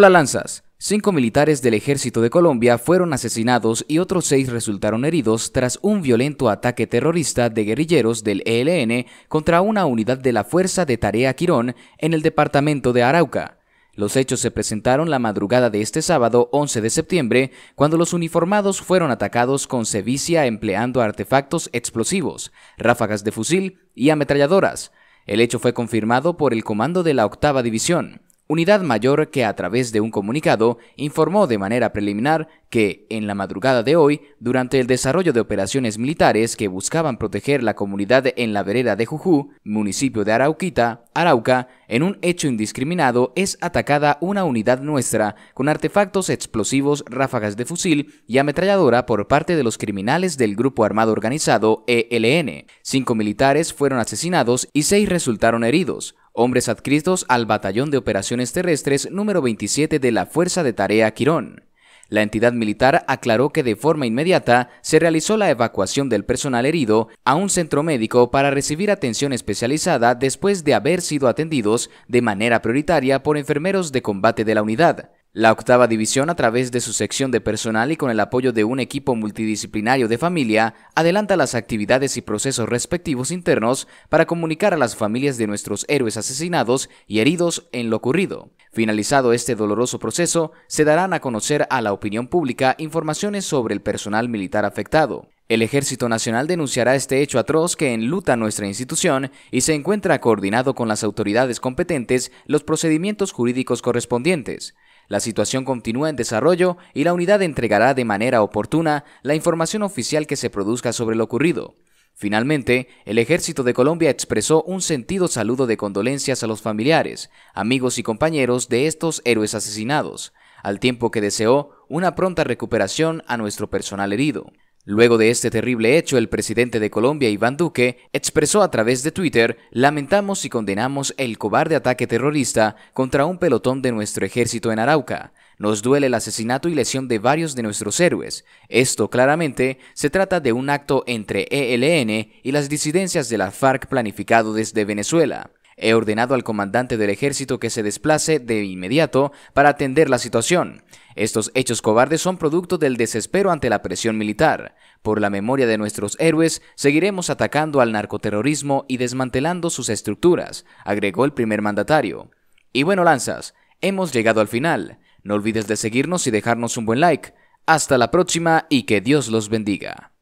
Hola Lanzas. Cinco militares del ejército de Colombia fueron asesinados y otros seis resultaron heridos tras un violento ataque terrorista de guerrilleros del ELN contra una unidad de la Fuerza de Tarea Quirón en el departamento de Arauca. Los hechos se presentaron la madrugada de este sábado 11 de septiembre, cuando los uniformados fueron atacados con sevicia empleando artefactos explosivos, ráfagas de fusil y ametralladoras. El hecho fue confirmado por el comando de la octava división. Unidad Mayor que a través de un comunicado informó de manera preliminar que, en la madrugada de hoy, durante el desarrollo de operaciones militares que buscaban proteger la comunidad en la vereda de Jujú, municipio de Arauquita, Arauca, en un hecho indiscriminado es atacada una unidad nuestra con artefactos explosivos, ráfagas de fusil y ametralladora por parte de los criminales del grupo armado organizado ELN. Cinco militares fueron asesinados y seis resultaron heridos hombres adquiridos al Batallón de Operaciones Terrestres número 27 de la Fuerza de Tarea Quirón. La entidad militar aclaró que de forma inmediata se realizó la evacuación del personal herido a un centro médico para recibir atención especializada después de haber sido atendidos de manera prioritaria por enfermeros de combate de la unidad. La octava división, a través de su sección de personal y con el apoyo de un equipo multidisciplinario de familia, adelanta las actividades y procesos respectivos internos para comunicar a las familias de nuestros héroes asesinados y heridos en lo ocurrido. Finalizado este doloroso proceso, se darán a conocer a la opinión pública informaciones sobre el personal militar afectado. El Ejército Nacional denunciará este hecho atroz que enluta nuestra institución y se encuentra coordinado con las autoridades competentes los procedimientos jurídicos correspondientes. La situación continúa en desarrollo y la unidad entregará de manera oportuna la información oficial que se produzca sobre lo ocurrido. Finalmente, el ejército de Colombia expresó un sentido saludo de condolencias a los familiares, amigos y compañeros de estos héroes asesinados, al tiempo que deseó una pronta recuperación a nuestro personal herido. Luego de este terrible hecho, el presidente de Colombia, Iván Duque, expresó a través de Twitter, lamentamos y condenamos el cobarde ataque terrorista contra un pelotón de nuestro ejército en Arauca. Nos duele el asesinato y lesión de varios de nuestros héroes. Esto claramente se trata de un acto entre ELN y las disidencias de la FARC planificado desde Venezuela. He ordenado al comandante del ejército que se desplace de inmediato para atender la situación. Estos hechos cobardes son producto del desespero ante la presión militar. Por la memoria de nuestros héroes, seguiremos atacando al narcoterrorismo y desmantelando sus estructuras, agregó el primer mandatario. Y bueno, lanzas, hemos llegado al final. No olvides de seguirnos y dejarnos un buen like. Hasta la próxima y que Dios los bendiga.